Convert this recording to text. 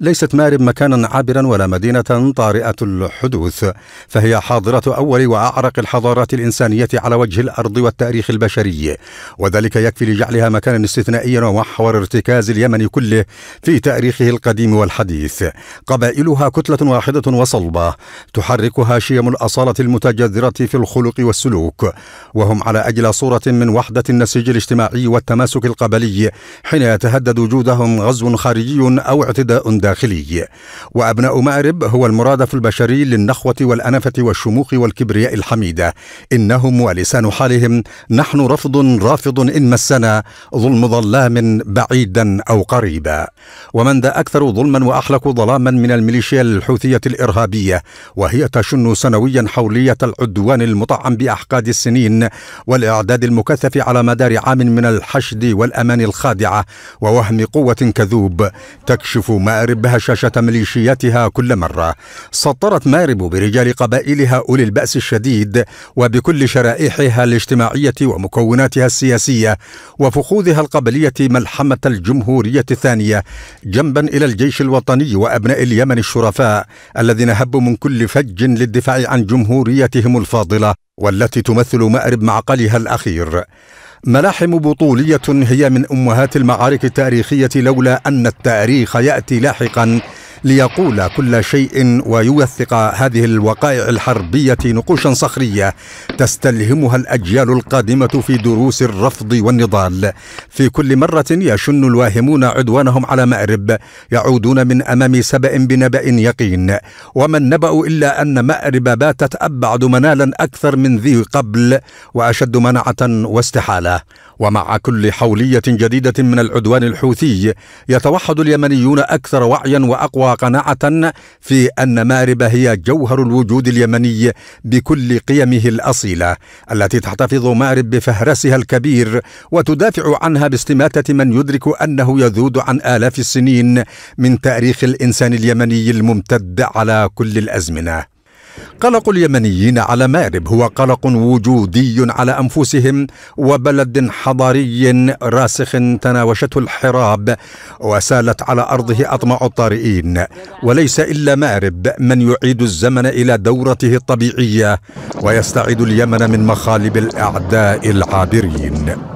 ليست مارب مكانا عابرا ولا مدينة طارئة الحدوث، فهي حاضرة أول وأعرق الحضارات الإنسانية على وجه الأرض والتاريخ البشري، وذلك يكفي لجعلها مكانا استثنائيا ومحور ارتكاز اليمن كله في تاريخه القديم والحديث. قبائلها كتلة واحدة وصلبة، تحركها شيم الأصالة المتجذرة في الخلق والسلوك، وهم على أجل صورة من وحدة النسيج الاجتماعي والتماسك القبلي حين يتهدد وجودهم غزو خارجي أو اعتداء داخلي وأبناء مأرب هو المرادف البشري للنخوة والأنفة والشموخ والكبرياء الحميدة إنهم ولسان حالهم نحن رفض رافض إن مسنا ظلم ظلام بعيدا أو قريبا ومن ذا أكثر ظلما وأحلك ظلاما من الميليشيا الحوثية الإرهابية وهي تشن سنويا حولية العدوان المطعم بأحقاد السنين والإعداد المكثف على مدار عام من الحشد والأمان الخادعة ووهم قوة كذوب تكشف مأرب تضرب بهشاشة ميليشياتها كل مرة سطرت مارب برجال قبائلها أولي البأس الشديد وبكل شرائحها الاجتماعية ومكوناتها السياسية وفخوذها القبلية ملحمة الجمهورية الثانية جنبا إلى الجيش الوطني وأبناء اليمن الشرفاء الذين هبوا من كل فج للدفاع عن جمهوريتهم الفاضلة والتي تمثل مأرب معقلها الأخير ملاحم بطولية هي من أمهات المعارك التاريخية لولا أن التاريخ يأتي لاحقا ليقول كل شيء ويوثق هذه الوقائع الحربية نقوشا صخرية تستلهمها الأجيال القادمة في دروس الرفض والنضال في كل مرة يشن الواهمون عدوانهم على مأرب يعودون من أمام سبأ بنبأ يقين وما النبأ إلا أن مأرب باتت أبعد منالا أكثر من ذي قبل وأشد منعة واستحالة ومع كل حولية جديدة من العدوان الحوثي يتوحد اليمنيون أكثر وعيا وأقوى قناعة في أن مارب هي جوهر الوجود اليمني بكل قيمه الأصيلة التي تحتفظ مارب بفهرسها الكبير وتدافع عنها باستماتة من يدرك أنه يذود عن آلاف السنين من تاريخ الإنسان اليمني الممتد على كل الأزمنة قلق اليمنيين على مأرب هو قلق وجودي على أنفسهم وبلد حضاري راسخ تناوشته الحراب وسالت على أرضه أطماع الطارئين وليس إلا مأرب من يعيد الزمن إلى دورته الطبيعية ويستعيد اليمن من مخالب الأعداء العابرين